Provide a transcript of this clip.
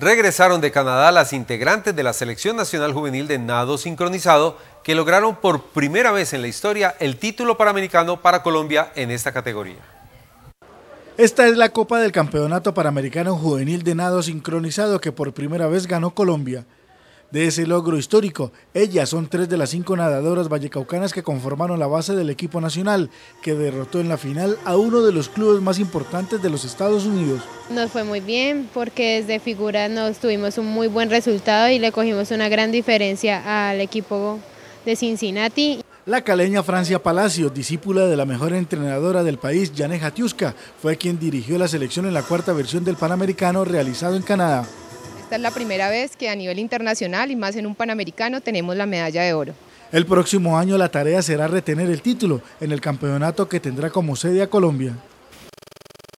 Regresaron de Canadá las integrantes de la Selección Nacional Juvenil de Nado Sincronizado, que lograron por primera vez en la historia el título panamericano para Colombia en esta categoría. Esta es la Copa del Campeonato Panamericano Juvenil de Nado Sincronizado que por primera vez ganó Colombia de ese logro histórico. Ellas son tres de las cinco nadadoras vallecaucanas que conformaron la base del equipo nacional, que derrotó en la final a uno de los clubes más importantes de los Estados Unidos. Nos fue muy bien porque desde figura nos tuvimos un muy buen resultado y le cogimos una gran diferencia al equipo de Cincinnati. La caleña Francia Palacio, discípula de la mejor entrenadora del país, Janet Jatiuska, fue quien dirigió la selección en la cuarta versión del Panamericano realizado en Canadá. Esta es la primera vez que a nivel internacional y más en un Panamericano tenemos la medalla de oro. El próximo año la tarea será retener el título en el campeonato que tendrá como sede a Colombia.